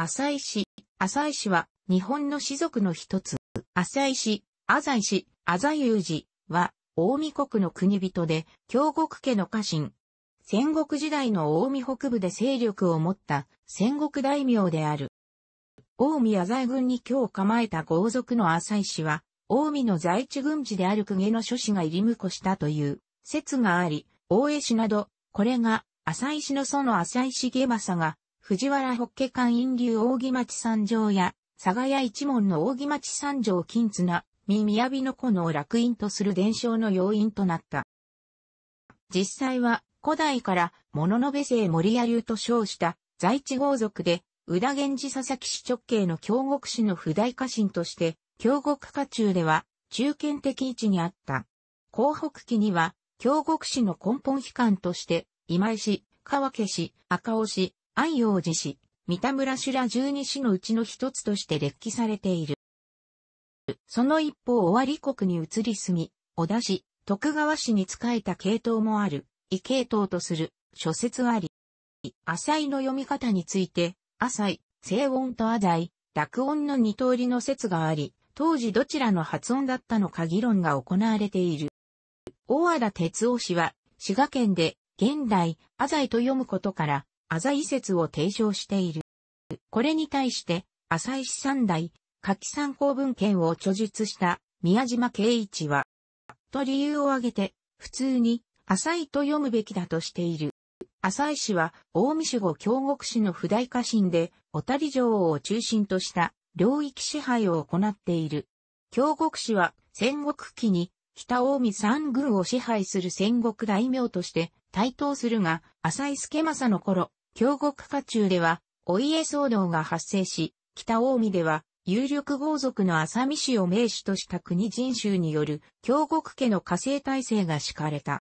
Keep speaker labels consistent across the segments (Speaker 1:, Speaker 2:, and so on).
Speaker 1: 浅井市、浅井氏は日本の士族の一つ。浅井市、浅井市、浅井雄二は大見国の国人で京極家の家臣。戦国時代の大見北部で勢力を持った戦国大名である。大見浅井軍に今日構えた豪族の浅井氏は、大見の在地軍事である公家の諸子が入り婿したという説があり、大江氏など、これが浅井氏の祖の浅井重政が藤原北家館院流扇町三条や、佐賀屋一門の扇町三条金綱、三宮の子の楽印とする伝承の要因となった。実際は、古代から、物の部姓森屋流と称した、在地豪族で、宇田源氏佐々木市直系の京極市の不大家臣として、京極家中では、中堅的位置にあった。広北期には、京極市の根本悲観として、今井市、川家市、赤尾市、安王寺市、三田村修羅十二市のうちの一つとして列記されている。その一方尾張国に移り住み、小田市、徳川市に仕えた系統もある、異系統とする、諸説あり。浅井の読み方について、浅井、正音と浅在、濁音の二通りの説があり、当時どちらの発音だったのか議論が行われている。大和田哲夫氏は、滋賀県で、現代、浅井と読むことから、浅井説を提唱している。これに対して、浅井氏三代、夏季参考文献を著述した宮島慶一は、と理由を挙げて、普通に浅井と読むべきだとしている。浅井氏は、大見守護京極氏の不代家臣で、小谷城を中心とした領域支配を行っている。京極氏は、戦国期に、北大見三軍を支配する戦国大名として台頭するが、浅井助政の頃、京極家中では、お家騒動が発生し、北大海では、有力豪族の浅見氏を名手とした国人衆による、京極家の火星体制が敷かれた。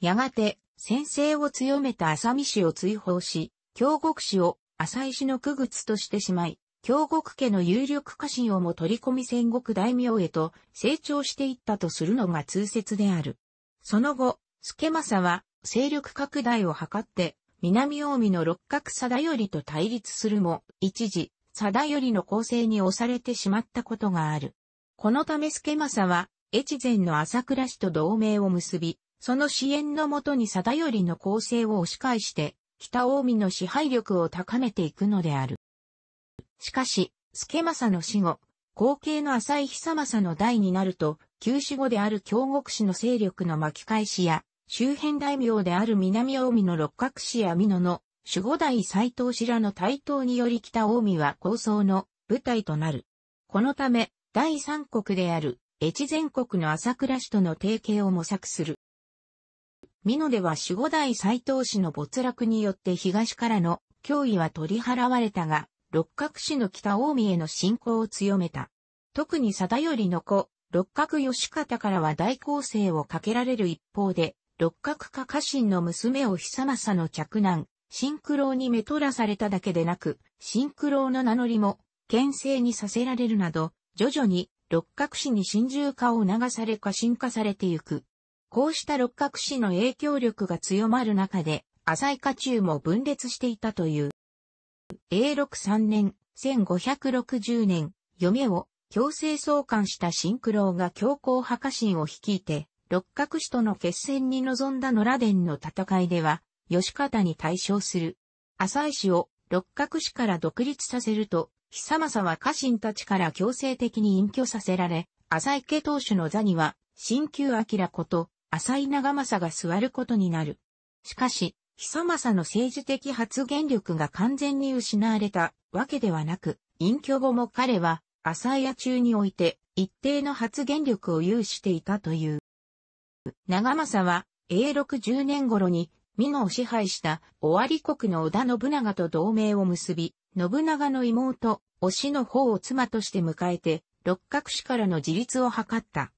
Speaker 1: やがて、先制を強めた浅見氏を追放し、京極氏を浅井氏の区靴としてしまい、京極家の有力家臣をも取り込み戦国大名へと成長していったとするのが通説である。その後、助政は勢力拡大を図って南近江の六角貞頼と対立するも、一時、貞頼の構成に押されてしまったことがある。このため助政は、越前の朝倉氏と同盟を結び、その支援のもとに貞頼の構成を押し返して、北近江の支配力を高めていくのである。しかし、助政の死後、後継の浅井久政の代になると、旧死後である京極氏の勢力の巻き返しや、周辺大名である南近江の六角氏や美濃の守護代斎藤氏らの台頭により北近江は構想の舞台となる。このため、第三国である越前国の朝倉氏との提携を模索する。美濃では守護代斎藤氏の没落によって東からの脅威は取り払われたが、六角氏の北近江への侵攻を強めた。特に定頼の子、六角義方からは大攻勢をかけられる一方で、六角化家臣の娘を久政の嫡男、新九郎に目取らされただけでなく、新九郎の名乗りも、牽制にさせられるなど、徐々に六角氏に真珠化を促され過信化されてゆく。こうした六角氏の影響力が強まる中で、浅井家中も分裂していたという。永禄3年、1560年、嫁を強制送還した新九郎が強行派家臣を率いて、六角氏との決戦に臨んだ野良伝の戦いでは、吉方に対象する。浅井氏を六角氏から独立させると、久政は家臣たちから強制的に隠居させられ、浅井家当主の座には、新旧明こと、浅井長政が座ることになる。しかし、久政の政治的発言力が完全に失われたわけではなく、隠居後も彼は、浅井屋中において、一定の発言力を有していたという。長政は、永禄10年頃に、美濃を支配した、尾張国の織田信長と同盟を結び、信長の妹、推しの方を妻として迎えて、六角氏からの自立を図った。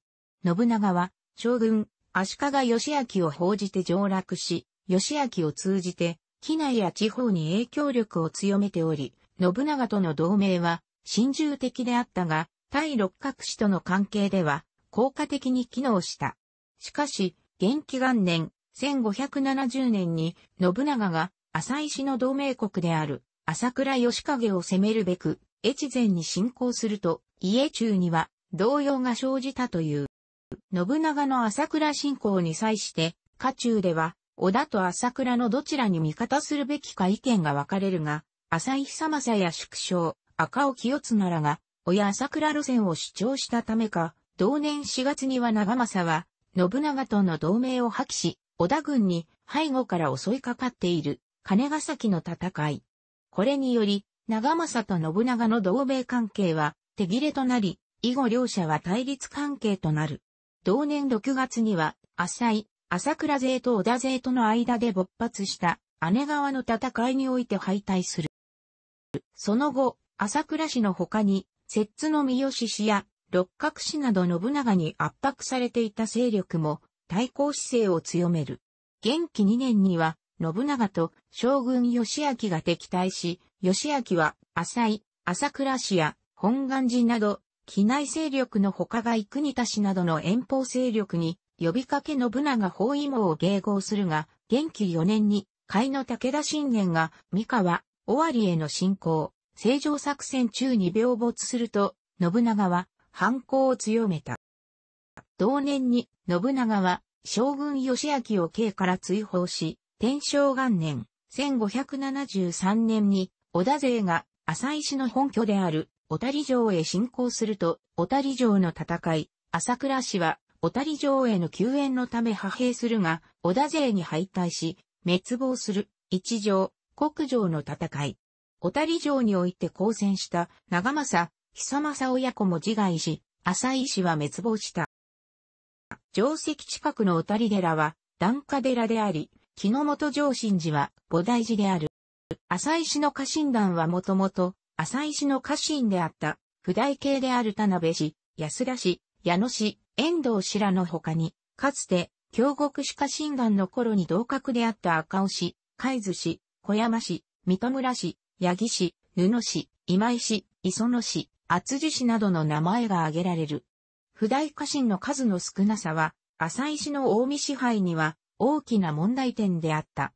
Speaker 1: 信長は、将軍、足利義昭を報じて上洛し、義昭を通じて、機内や地方に影響力を強めており、信長との同盟は、親従的であったが、対六角氏との関係では、効果的に機能した。しかし、元気元年、1570年に、信長が、浅井氏の同盟国である、朝倉義景を攻めるべく、越前に侵攻すると、家中には、動揺が生じたという。信長の朝倉侵攻に際して、家中では、織田と朝倉のどちらに味方するべきか意見が分かれるが、浅井久政や縮小、赤尾清綱らが、親朝倉路線を主張したためか、同年4月には長政は、信長との同盟を破棄し、織田軍に背後から襲いかかっている、金ヶ崎の戦い。これにより、長政と信長の同盟関係は手切れとなり、以後両者は対立関係となる。同年6月には、浅井、朝倉勢と織田勢との間で勃発した姉川の戦いにおいて敗退する。その後、朝倉氏の他に、摂津の三好氏や六角氏など信長に圧迫されていた勢力も対抗姿勢を強める。元気2年には、信長と将軍義明が敵対し、義明は浅井、朝倉氏や本願寺など、機内勢力の他が幾田氏などの遠方勢力に呼びかけ信長包囲網を迎合するが、元気4年に、甲斐の武田信玄が三河、尾張への侵攻、正常作戦中に病没すると、信長は反抗を強めた。同年に信長は将軍義明を刑から追放し、天正元年1573年に織田勢が井石の本拠である小谷城へ侵攻すると、小谷城の戦い、朝倉氏は小谷城への救援のため派兵するが、織田勢に敗退し、滅亡する一条、国城の戦い。小谷城において交戦した長政、久政親子も自害し、浅井氏は滅亡した。城石近くの小谷寺は、段下寺であり、木の本上神寺は菩提寺である。浅井氏の家臣団はもともと、浅井氏の家臣であった、不代系である田辺氏、安田氏、矢野氏、遠藤氏らの他に、かつて、京国氏家臣団の頃に同格であった赤尾氏、海津氏、小山氏、三戸村氏、八木氏、布氏、今井氏、磯野氏、厚地市などの名前が挙げられる。不代家臣の数の少なさは、浅井の近江支配には大きな問題点であった。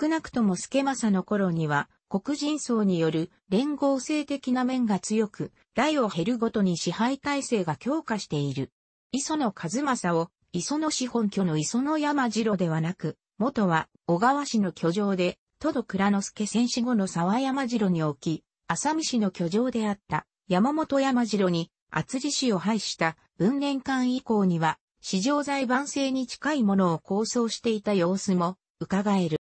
Speaker 1: 少なくとも助政の頃には、黒人層による連合性的な面が強く、代を減るごとに支配体制が強化している。磯野和正を、磯野市本拠の磯野山城ではなく、元は小川市の居城で、都戸倉之助戦死後の沢山城に置き、浅見市の居城であった山本山城に厚地氏を廃した文年間以降には、市場財番制に近いものを構想していた様子も伺える。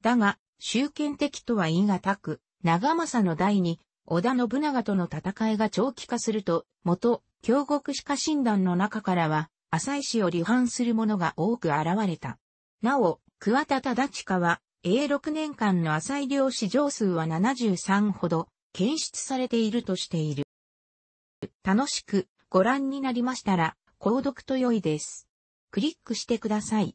Speaker 1: だが、集権的とは言い難く、長政の代に、織田信長との戦いが長期化すると、元、京国歯科診断の中からは、浅井氏を離反する者が多く現れた。なお、桑田忠親は、永6年間の浅井領市場数は73ほど、検出されているとしている。楽しくご覧になりましたら、購読と良いです。クリックしてください。